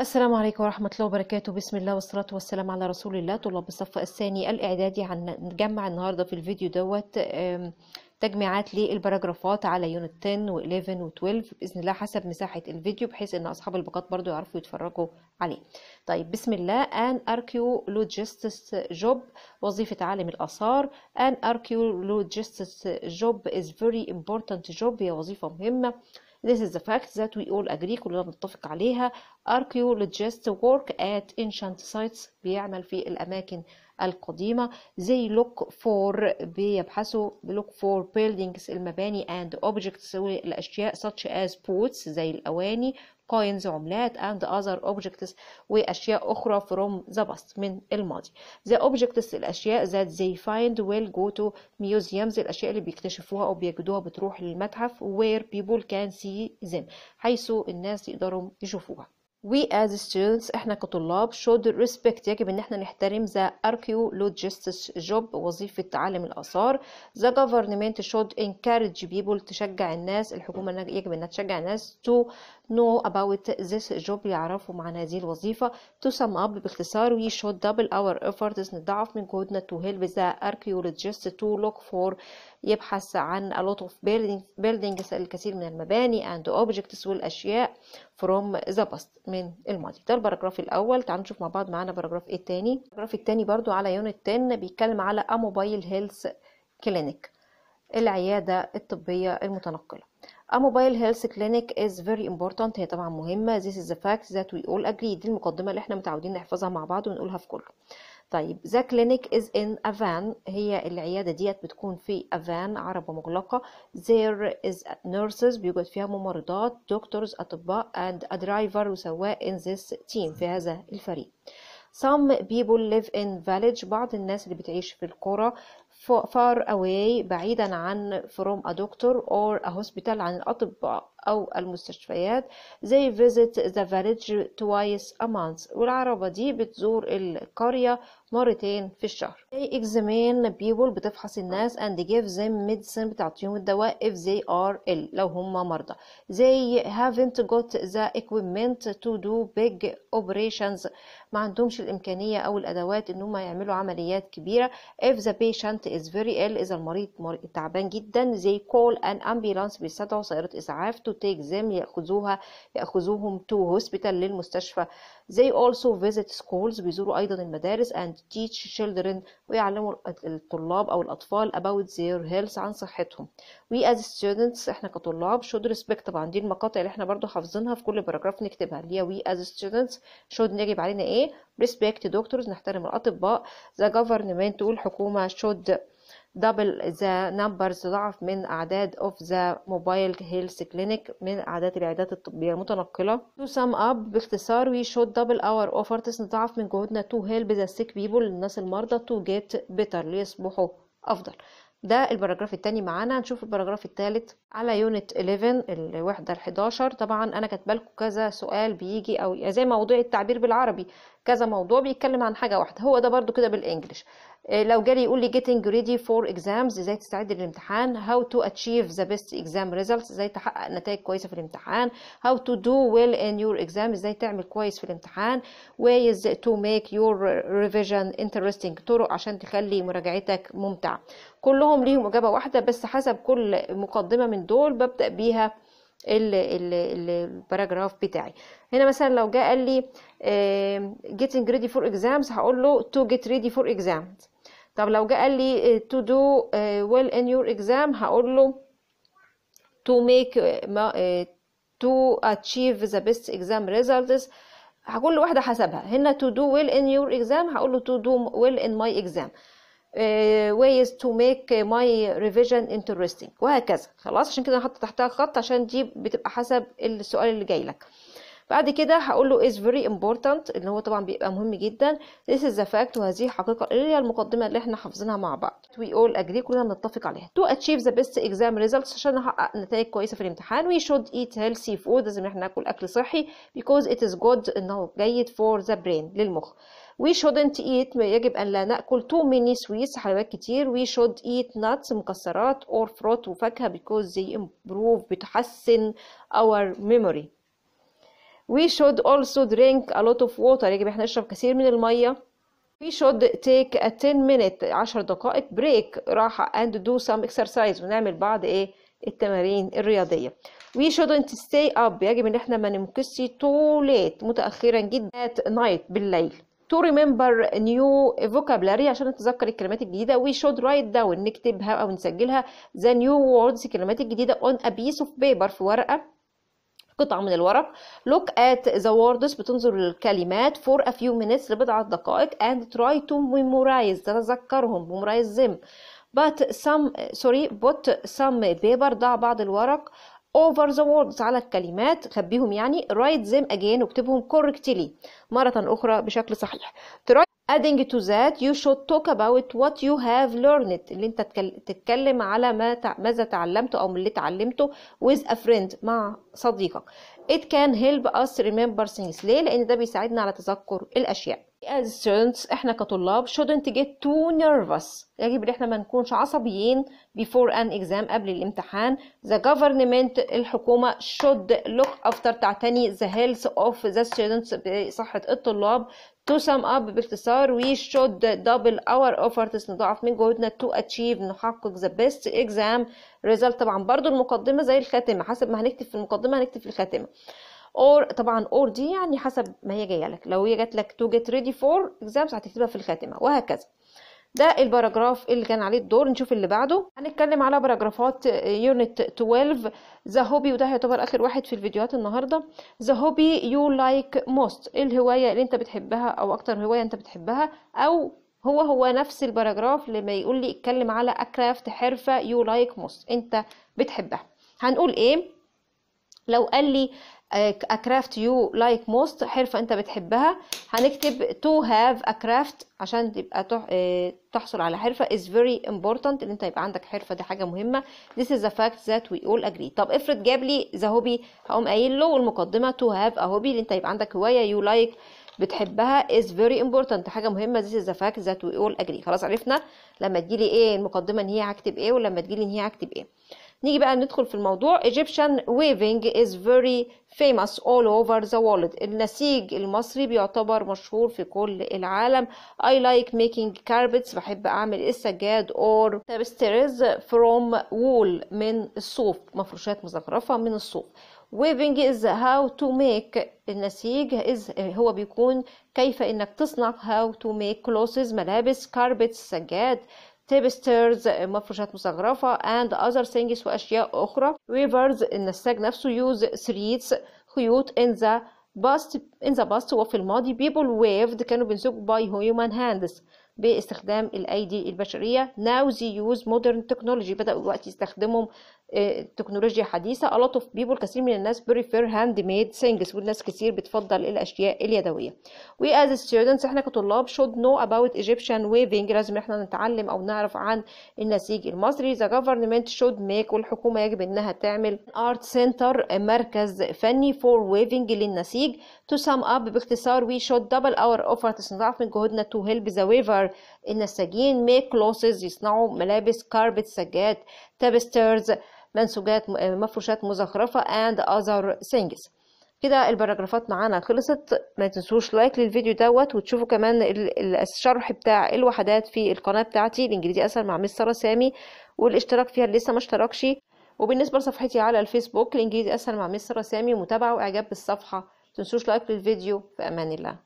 السلام عليكم ورحمة الله وبركاته بسم الله والصلاة والسلام على رسول الله طلاب الصف الثاني الإعدادي هنجمع النهاردة في الفيديو دوت تجميعات للبراجرافات على يونت 10 و11 و12 بإذن الله حسب مساحة الفيديو بحيث إن أصحاب الباقات برضو يعرفوا يتفرجوا عليه طيب بسم الله أن أركيولوجيستس جوب وظيفة عالم الآثار أن أركيولوجيستس جوب إز فيري إمبورتانت جوب هي وظيفة مهمة This is the fact that we all agree كلنا بنتفق عليها archaeologists work at ancient sites بيعمل في الأماكن القديمة they look for بيبحثوا look for buildings المباني and objects والأشياء such as boats زي الأواني coins عملات and other objects وأشياء أخرى from the past من الماضي the objects الأشياء that they find will go to museums الأشياء اللي بيكتشفوها أو بيجدوها بتروح للمتحف where people can see them حيث الناس يقدروا يشوفوها We as students احنا كطلاب should respect يجب ان احنا نحترم the archaeologist's job وظيفة عالم الآثار the government should encourage people تشجع الناس الحكومة يجب انها تشجع الناس to know about this job يعرفوا معنى هذه الوظيفة to sum up باختصار we should double our efforts نضعف من جهودنا to help the archaeologists to look for يبحث عن a lot of buildings, الكثير من المباني and objects والأشياء from the past من الماضي ده البراجراف الأول تعالوا نشوف مع بعض معانا براجراف إيه التاني البراجراف التاني برضو على يونت 10 بيتكلم على a mobile health clinic العيادة الطبية المتنقلة A mobile health clinic is very important هي طبعا مهمة This is the fact that we all agree دي المقدمة اللي احنا متعودين نحفظها مع بعض ونقولها في كله طيب ذا كلينيك از ان افان هي العياده ديت بتكون في افان عربه مغلقه there is nurses بيوجد فيها ممرضات دكتورز اطباء and a driver وسواق in this team في هذا الفريق some people live in village بعض الناس اللي بتعيش في القرى far away بعيدا عن from a doctor or a hospital عن الاطباء أو المستشفيات زي visit the village twice a month والعربة دي بتزور القرية مرتين في الشهر they examine people بتفحص الناس and give them medicine بتعطيهم الدواء if they are ill لو هم مرضى they haven't got the equipment to do big operations ما عندهمش الإمكانية أو الأدوات إن هم يعملوا عمليات كبيرة if the patient is very ill إذا المريض تعبان جدا they call an ambulance بيستدعوا سيارة إسعاف to take them يأخذوها يأخذوهم to hospital للمستشفى they also visit schools بيزوروا أيضا المدارس and teach children ويعلموا الطلاب أو الأطفال about their health عن صحتهم we as students احنا كطلاب should respect طبعا دي المقاطع اللي احنا برضو حافظينها في كل باراجراف نكتبها اللي هي we as students should يجب علينا ايه respect doctors نحترم الأطباء the government والحكومة should double the numbers ضعف من أعداد of the mobile health clinic من أعداد العيادات الطبية المتنقلة to sum up باختصار we should double our efforts نضعف من جهودنا to help the sick people الناس المرضى to get better ليصبحوا أفضل ده البراجراف الثاني معانا هنشوف البراجراف الثالث على يونت 11 الوحده ال11 طبعا انا كاتبه لكم كذا سؤال بيجي او زي موضوع التعبير بالعربي كذا موضوع بيتكلم عن حاجه واحده هو ده برده كده بالانجلش آه، لو جالي يقول لي getting ready for exams ازاي تستعد للامتحان how to achieve the best exam results ازاي تحقق نتائج كويسه في الامتحان how to do well in your exam ازاي تعمل كويس في الامتحان ways to make your revision interesting طرق عشان تخلي مراجعتك ممتعه كلهم ليهم اجابه واحده بس حسب كل مقدمه من دول ببدا بيها الباراجراف بتاعي هنا مثلا لو جه قال لي getting ready for exams هقول له to get ready for exams طب لو جه قال لي to do well in your exam هقول له to make to achieve the best exam results كل واحدة حسبها هنا to do well in your exam هقول له to do well in my exam Uh, ways to make uh, my revision interesting وهكذا خلاص عشان كده هحط تحتها خط عشان دي بتبقى حسب السؤال اللي جاي لك بعد كده هقول له is very important اللي هو طبعا بيبقى مهم جدا this is the fact وهذه حقيقة اللي هي المقدمة اللي احنا حافظينها مع بعض we all agree كلنا بنتفق عليها to achieve the best exam results عشان نحقق نتائج كويسة في الامتحان we should eat healthy food لازم احنا ناكل أكل صحي because it is good إنه جيد for the brain للمخ we shouldn't eat يجب أن لا نأكل too many sweets حلويات كتير we should eat nuts مكسرات or fruit وفاكهة because they improve بتحسن our memory we should also drink a lot of water يجب احنا نشرب كثير من المية we should take a 10 minute 10 دقائق break راحة and do some exercise ونعمل بعض ايه التمارين الرياضية we shouldn't stay up يجب ان احنا ما نمكسي too late متأخرا جدا at night بالليل to remember new vocabulary عشان نتذكر الكلمات الجديدة we should write down نكتبها أو نسجلها the new words الكلمات الجديدة on a piece of paper في ورقة قطعة من الورق look at the words بتنظر للكلمات for a few minutes لبضعة دقائق and try to memorize تتذكرهم memorize them but some sorry put some paper ضع بعض الورق over the words على الكلمات خبيهم يعني write them again واكتبهم correctly مرة أخرى بشكل صحيح try adding to that you should talk about what you have learned اللي انت تتكلم على ما تع... ماذا تعلمته او من اللي تعلمته with a friend مع صديقك it can help us remember things ليه لان ده بيساعدنا على تذكر الاشياء as students احنا كطلاب shouldn't get too nervous يجب ان احنا ما نكونش عصبيين before an exam قبل الامتحان the government الحكومة should look after تعتني the health of the students بصحة الطلاب to sum up باختصار we should double our efforts نضاعف من جهودنا to achieve نحقق the best exam result طبعا برضو المقدمة زي الخاتمة حسب ما هنكتب في المقدمة هنكتب في الخاتمة اور طبعا اور دي يعني حسب ما هي جايه لك لو هي جات لك تو جيت ريدي فور اكزامز هتكتبها في الخاتمه وهكذا ده الباراجراف اللي كان عليه الدور نشوف اللي بعده هنتكلم على باراجرافات يونت 12 ذا هوبي وده هيعتبر اخر واحد في الفيديوهات النهارده ذا هوبي يو لايك موست الهوايه اللي انت بتحبها او اكتر هوايه انت بتحبها او هو هو نفس الباراجراف لما يقول لي اتكلم على اكرافت حرفه يو لايك موست انت بتحبها هنقول ايه لو قال لي craft يو لايك موست حرفه انت بتحبها هنكتب تو هاف craft عشان تبقى آه، تحصل على حرفه از فيري important ان انت يبقى عندك حرفه دي حاجه مهمه this is a fact that we all agree طب افرض جاب لي ذا هوبي هقوم قايل له والمقدمه تو هاف ا هوبي ان انت يبقى عندك هوايه يو لايك like بتحبها is very important حاجه مهمه this is a fact that we all agree خلاص عرفنا لما تجيلي ايه المقدمه ان هي هكتب ايه ولما تجيلي ان هي هكتب ايه نيجي بقى ندخل في الموضوع Egyptian weaving is very famous all over the world النسيج المصري بيعتبر مشهور في كل العالم I like making carpets بحب أعمل السجاد or tapestries from wool من الصوف مفروشات مزخرفة من الصوف ويبنج از هاو تو ميك النسيج از هو بيكون كيف انك تصنع هاو تو ميك كلوسز ملابس كاربتس سجاد تيبسترز مفروشات مصغرفة and other things وأشياء أخرى ويفرز النساج نفسه يوز ثريدز خيوط in the past in the past وفي الماضي people waved كانوا بينسجوا by human hands باستخدام الأيدي البشرية now they use modern technology بدأوا دلوقتي يستخدموا تكنولوجيا حديثة a lot of people كثير من الناس prefer hand made things والناس كثير بتفضل الأشياء اليدوية we as students احنا كطلاب should know about Egyptian weaving لازم احنا نتعلم أو نعرف عن النسيج المصري the government should make والحكومة يجب انها تعمل art center مركز فني for weaving للنسيج to sum up باختصار we should double our efforts نضاعف من جهودنا to help the weaver النساجين make clothes يصنعوا ملابس carpet سجاد tapestries منسوجات آه، مفروشات مزخرفة and other things كده البراجرافات معانا خلصت ما تنسوش لايك للفيديو دوت وتشوفوا كمان الشرح بتاع الوحدات في القناة بتاعتي الانجليزي اسهل مع مستر سارة سامي والاشتراك فيها لسه ما اشتركش وبالنسبة لصفحتي على الفيسبوك الانجليزي اسهل مع مستر سارة سامي متابعة واعجاب بالصفحة متنسوش لايك للفيديو في امان الله